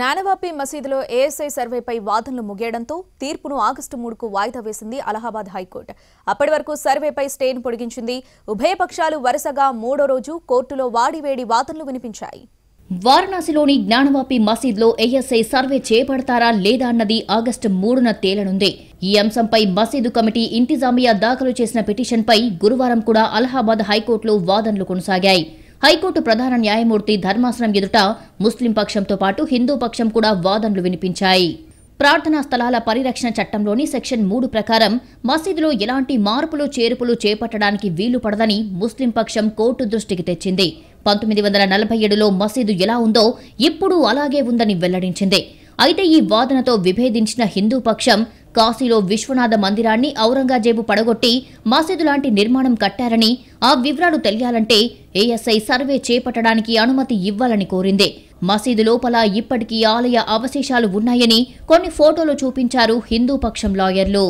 నానవాపి మసీదులో ఏఎస్ఐ సర్వేపై వాదనలు ముగియడంతో తీర్పును ఆగస్టు మూడుకు వాయిదా వేసింది అలహాబాద్ హైకోర్టు అప్పటి వరకు సర్వేపై స్టేను పొడిగించింది ఉభయ పక్షాలు వరుసగా మూడో రోజు కోర్టులో వాడివేడి వాదనలు వినిపించాయి వారణాసిలోని జ్ఞానవాపి మసీద్లో ఏఎస్ఐ సర్వే చేపడతారా లేదా అన్నది ఆగస్టు మూడున తేలనుంది ఈ అంశంపై మసీదు కమిటీ ఇంతిజామియా దాఖలు చేసిన పిటిషన్పై గురువారం కూడా అలహాబాద్ హైకోర్టులో వాదనలు కొనసాగాయి హైకోర్టు ప్రధాన న్యాయమూర్తి ధర్మాసనం ఎదుట ముస్లిం పక్షంతో పాటు హిందూ పక్షం కూడా వాదనలు వినిపించాయి ప్రార్థనా స్థలాల పరిరక్షణ చట్టంలోని సెక్షన్ మూడు ప్రకారం మసీదులో ఎలాంటి మార్పులు చేర్పులు చేపట్టడానికి వీలు పడదని ముస్లిం పక్షం కోర్టు దృష్టికి తెచ్చింది పంతొమ్మిది వందల నలభై ఏడులో మసీదు ఎలా ఉందో ఇప్పుడు అలాగే ఉందని వెల్లడించింది అయితే ఈ వాదనతో విభేదించిన హిందూ పక్షం కాశీలో విశ్వనాథ మందిరాన్ని ఔరంగజేబు పడగొట్టి మసీదు లాంటి నిర్మాణం కట్టారని ఆ వివరాలు తెలియాలంటే ఏఎస్ఐ సర్వే చేపట్టడానికి అనుమతి ఇవ్వాలని కోరింది మసీదు లోపల ఇప్పటికీ ఆలయ అవశేషాలు ఉన్నాయని కొన్ని ఫోటోలు చూపించారు హిందూపక్షం లాయర్లు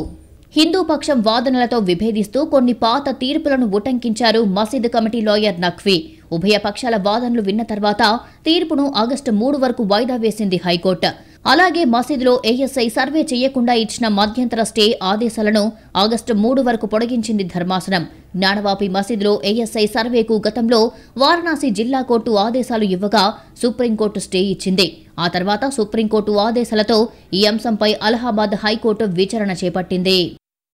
హిందూపక్షం వాదనలతో విభేదిస్తూ కొన్ని పాత తీర్పులను ఉటంకించారు మసీదు కమిటీ లాయర్ నఖ్వీ ఉభయ పక్షాల వాదనలు విన్న తర్వాత తీర్పును ఆగస్టు మూడు వరకు వాయిదా వేసింది హైకోర్టు అలాగే మసీదులో ఏఎస్ఐ సర్వే చేయకుండా ఇచ్చిన మధ్యంతర స్టే ఆదేశాలను ఆగస్టు మూడు వరకు పొడిగించింది ధర్మాసనం జ్ఞానవాపి మసీదులో ఏఎస్ఐ సర్వేకు గతంలో వారణాసి జిల్లా కోర్టు ఆదేశాలు ఇవ్వగా సుప్రీంకోర్టు స్టే ఇచ్చింది ఆ తర్వాత సుప్రీంకోర్టు ఆదేశాలతో ఈ అంశంపై అలహాబాద్ హైకోర్టు విచారణ చేపట్టింది